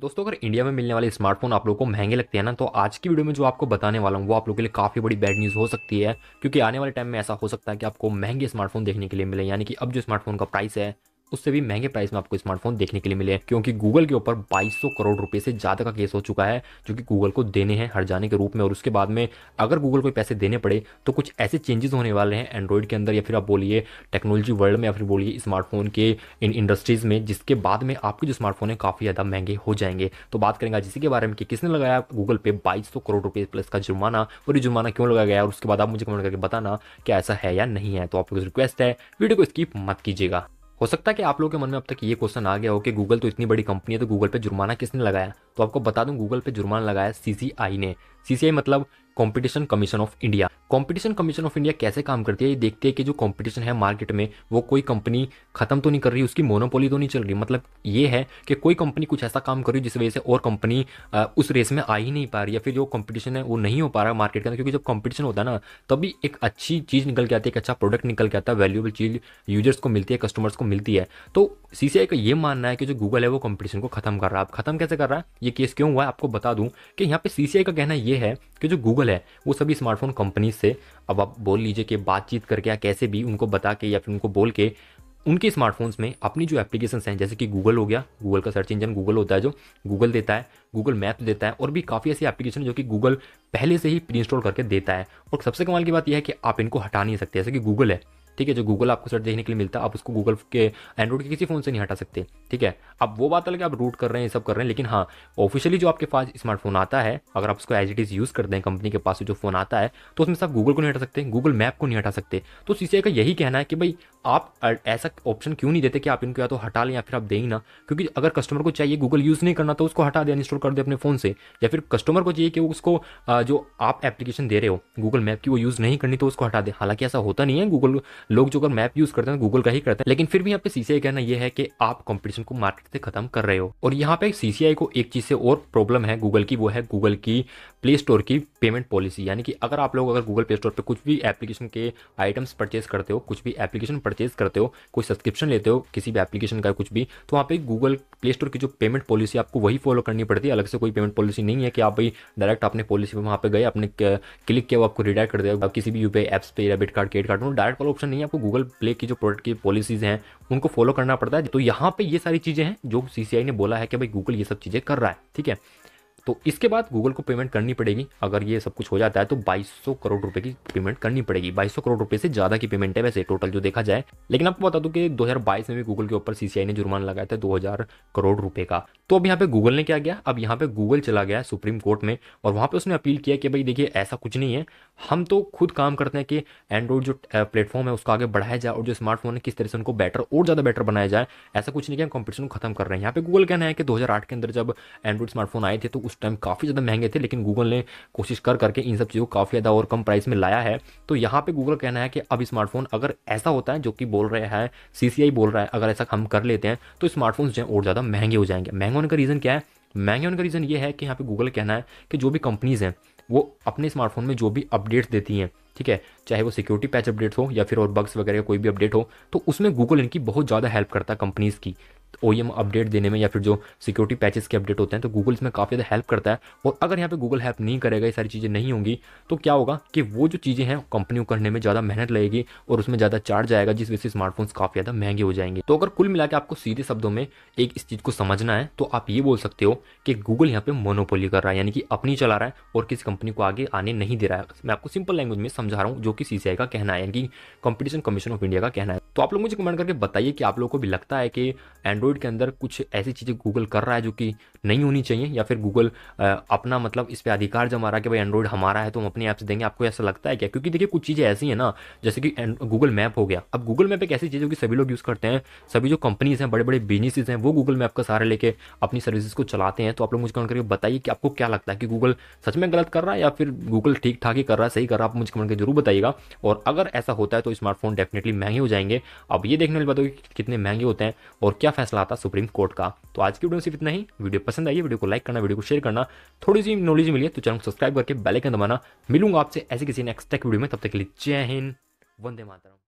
दोस्तों अगर इंडिया में मिलने वाले स्मार्टफोन आप लोगों को महंगे लगते हैं ना तो आज की वीडियो में जो आपको बताने वाला हूँ वो आप लोगों के लिए काफ़ी बड़ी बैड न्यूज़ हो सकती है क्योंकि आने वाले टाइम में ऐसा हो सकता है कि आपको महंगे स्मार्टफोन देखने के लिए मिले यानी कि अब जो स्मार्टफोन का प्राइस है उससे भी महंगे प्राइस में आपको स्मार्टफोन देखने के लिए मिले क्योंकि गूगल के ऊपर 2200 करोड़ रुपए से ज्यादा का केस हो चुका है जो कि गूगल को देने हैं हर जाने के रूप में और उसके बाद में अगर गूगल को पैसे देने पड़े तो कुछ ऐसे चेंजेस होने वाले हैं एंड्रॉइड के अंदर या फिर आप बोलिए टेक्नोलॉजी वर्ल्ड में या फिर बोलिए स्मार्टफोन के इन इंडस्ट्रीज में जिसके बाद में आपके जो स्मार्टफोन है काफी ज्यादा महंगे हो जाएंगे तो बात करेंगे जिसके के बारे में कि किसने लगाया गूगल पे बाईस करोड़ रुपए प्लस का जुर्माना और ये जुर्माना क्यों लगाया गया और उसके बाद आप मुझे कमेंट करके बताना क्या ऐसा है या नहीं है तो आपको रिक्वेस्ट है वीडियो को स्कीप मत कीजिएगा हो सकता है कि आप लोगों के मन में अब तक ये क्वेश्चन आ गया हो कि गूगल तो इतनी बड़ी कंपनी है तो गूगल पे जुर्माना किसने लगाया तो आपको बता दूं गूगल पे जुर्माना लगाया सीसीआई ने सीसीआई मतलब competition commission of India competition commission of India कैसे काम करती है ये देखते हैं कि जो कंपटीशन है मार्केट में वो कोई कंपनी खत्म तो नहीं कर रही उसकी मोनोपोली तो नहीं चल रही मतलब ये है कि कोई कंपनी कुछ ऐसा काम कर रही है जिस वजह से और कंपनी उस रेस में आ ही नहीं पा रही या फिर जो कॉम्पिटिशन है वो नहीं हो पा रहा मार्केट के अंदर क्योंकि जब कॉम्पिटिशन होता है ना तभी एक अच्छी चीज़ निकल के आती है एक अच्छा प्रोडक्ट निकल के आता है वैल्यूबल चीज़ यूजर्स को मिलती है कस्टमर्स को मिलती है तो सीसीआई का ये मानना है कि जो गूगल है वो कॉम्पिटिशन को खत्म कर रहा है अब खत्म कैसे कर रहा है ये केस क्यों हुआ है आपको बता दूं कि यहाँ पे सी का कहना ये है कि जो गूगल है वो सभी स्मार्टफोन कंपनी से अब आप बोल लीजिए कि बातचीत करके या कैसे भी उनको बता के या फिर उनको बोल के उनके स्मार्टफोन्स में अपनी जो एप्लीकेशन हैं जैसे कि गूगल हो गया गूगल का सर्च इंजन गूगल होता है जो गूगल देता है गूगल मैप देता है और भी काफ़ी ऐसी एप्लीकेशन जो कि गूगल पहले से ही प्री इंस्टॉल करके देता है और सबसे कमाल की बात यह है कि आप इनको हटा नहीं सकते जैसे कि गूगल है ठीक है जो गूगल आपको सर्च देखने के लिए मिलता है आप उसको गूगल के एंड्रॉइड के किसी फ़ोन से नहीं हटा सकते ठीक है अब वो बात अलग आप रूट कर रहे हैं सब कर रहे हैं लेकिन हाँ ऑफिशियली जो आपके पास स्मार्टफोन आता है अगर आप उसको एज इट इज़ यूज़ करते हैं कंपनी के पास जो फ़ोन आता है तो उसमें से आप गूगल को नहीं हटा सकते गूगल मैप को नहीं हटा सकते तो सीसीआई का यही कहना है कि भाई आप ऐसा ऑप्शन क्यों नहीं देते कि आप इनको या तो हटा लें या फिर आप दें ना क्योंकि अगर कस्टमर को चाहिए गूगल यूज़ नहीं करना तो उसको हटा दे इंस्टॉल कर दे अपने फ़ोन से या फिर कस्टमर को चाहिए कि वो उसको जो आप एप्लीकेशन दे रहे हो गूगल मैप की वो यूज़ नहीं करनी तो उसको हटा दे हालांकि ऐसा होता नहीं है गूगल लोग जो अगर मैप यूज करते हैं गूगल तो का ही करते हैं लेकिन फिर भी यहाँ पे सीसीआई कहना यह है कि आप कॉम्पिटिशन को मार्केट से खत्म कर रहे हो और यहाँ पे सीसीआई को एक चीज से और प्रॉब्लम है गूगल की वो है गूगल की प्ले स्टोर की पेमेंट पॉलिसी यानी कि अगर आप लोग अगर गूगल प्ले स्टोर पर कुछ भी एप्लीकेशन के आइटम्स परचेज करते हो कुछ भी एप्लीकेशन परचेज करते हो कोई सब्सक्रिप्शन लेते हो किसी भी एप्लीकेशन का कुछ भी तो वहाँ पे गूगल प्ले स्टोर की जो पेमेंट पॉलिसी आपको वही फॉलो करनी पड़ती है अलग से कोई पेमेंट पॉलिसी नहीं है कि आप भाई डायरेक्ट अपने पॉलिसी पर वहाँ पे गए आपने क्लिक किया वो आपको रिडायर कर देगा किसी भी यूपीआई एप्स पे डेबिट कार्ड क्रेडिट कार्ड में डायरेक्ट वाला ऑप्शन नहीं है आपको गूगल प्ले की जो प्रोडक्ट की पॉलिसीज हैं उनको फॉलो करना पड़ता है तो यहाँ पे ये सारी चीज़ें हैं जो सी ने बोला है कि भाई गूगल ये सब चीज़ें कर रहा है ठीक है तो इसके बाद गूगल को पेमेंट करनी पड़ेगी अगर ये सब कुछ हो जाता है तो 2200 करोड़ रुपए की पेमेंट करनी पड़ेगी 2200 करोड़ रुपए से ज़्यादा की पेमेंट है वैसे टोटल जो देखा जाए लेकिन आपको बता दूं कि 2022 में भी गूगल के ऊपर सीसीआई ने जुर्माना लगाया था दो करोड़ रुपए का तो अब यहाँ पे गूगल ने क्या किया अब यहाँ पे गूगल चला गया सुप्रीम कोर्ट में और वहां पर उसने अपील किया कि भाई देखिए ऐसा कुछ नहीं है हम तो खुद काम करते हैं कि एंड्रॉइड जो प्लेटफॉर्म है उसको आगे बढ़ाया जाए और जो स्मार्टफोन है किस तरह से उनको बेटर और ज़्यादा बेटर बनाया जाए ऐसा कुछ नहीं किया कॉम्पिटिशन को खत्म कर रहे हैं यहाँ पे गूगल कहना है कि दो के अंदर जब एंड्रॉइड स्मार्टफोन आए थे तो उस टाइम काफ़ी ज़्यादा महंगे थे लेकिन गूगल ने कोशिश कर करके इन सब चीज़ों को काफ़ी ज़्यादा और कम प्राइस में लाया है तो यहाँ पे गूगल कहना है कि अब स्मार्टफोन अगर ऐसा होता है जो कि बोल रहे हैं सी बोल रहा है अगर ऐसा हम कर लेते हैं तो स्मार्टफोन जो है और ज़्यादा महंगे हो जाएंगे महंगे होने का रीज़न क्या है महंगे होने का रीज़न ये है कि यहाँ पर गूगल कहना है कि जो भी कंपनीज़ हैं वो अपने स्मार्टफोन में जो भी अपडेट्स देती हैं ठीक है चाहे वो सिक्योरिटी पैच अपडेट हो या फिर और बग्स वगैरह कोई भी अपडेट हो तो उसमें गूगल इनकी बहुत ज़्यादा हेल्प करता है कंपनीज़ की ओ अपडेट e देने में या फिर जो सिक्योरिटी पैचेस के अपडेट होते हैं तो गूगल इसमें काफ़ी ज़्यादा हेल्प करता है और अगर यहाँ पे गूगल हेल्प नहीं करेगा ये सारी चीज़ें नहीं होंगी तो क्या होगा कि वो जो चीज़ें हैं कंपनी को करने में ज़्यादा मेहनत लगेगी और उसमें ज़्यादा चार्ज आएगा जिस वजह से स्मार्टफोन्स काफ़ी ज़्यादा महंगे हो जाएंगे तो अगर कुल मिला आपको सीधे शब्दों में एक इस चीज़ को समझना है तो आप ये बोल सकते हो कि गूगल यहाँ पर मोनोपोली कर रहा है यानी कि अपनी चला रहा है और किसी कंपनी को आगे आने नहीं दे रहा है मैं आपको सिंपल लैंग्वेज में समझ समझा रहा हूँ जो कि सी का कहना है यानी कि कंपटीशन कमीशन ऑफ इंडिया का कहना है तो आप लोग मुझे कमेंट करके बताइए कि आप लोगों को भी लगता है कि एंड्रॉइड के अंदर कुछ ऐसी चीज़ें गूगल कर रहा है जो कि नहीं होनी चाहिए या फिर गूगल अपना मतलब इस पर अधिकार जमा रहा है कि भाई एंड्रॉइड हमारा है तो हम अपने ऐप से देंगे आपको ऐसा लगता है क्या क्योंकि देखिए कुछ चीज़ें ऐसी हैं ना जैसे कि गूगल मैप हो गया अब गूगल मैप एक ऐसी चीज़ है कि सभी लोग यूज़ करते हैं सभी जो कंपनीज़ हैं बड़े बड़े बिजनेसेस हैं वो गूगल मैप का सहारा लेके अपनी सर्विसेज को चलाते हैं तो आप लोग मुझे कमेंट करके बताइए कि आपको क्या लगता है कि गूगल सच में गलत कर रहा है या फिर गूगल ठीक ठाक ही कर रहा है सही कर रहा है आप मुझे कमेंट जरूर बताइएगा और अगर ऐसा होता है तो स्मार्टफोन डेफिनेटली महंगे हो जाएंगे अब ये देखने वाले बताओ कि कितने महंगे होते हैं और क्या फैसला आता सुप्रीम कोर्ट का तो आज की वीडियो सिर्फ इतना ही वीडियो पसंद आई वीडियो को लाइक करना वीडियो को शेयर करना थोड़ी सी नॉलेज मिली तो चैनल को सब्सक्राइब करके बेलाइकन दबाना मिलूंगा आपसे ऐसे किसी नेक्स्ट टेक वीडियो में तब तक के लिए जय हिंद वंदे मातरम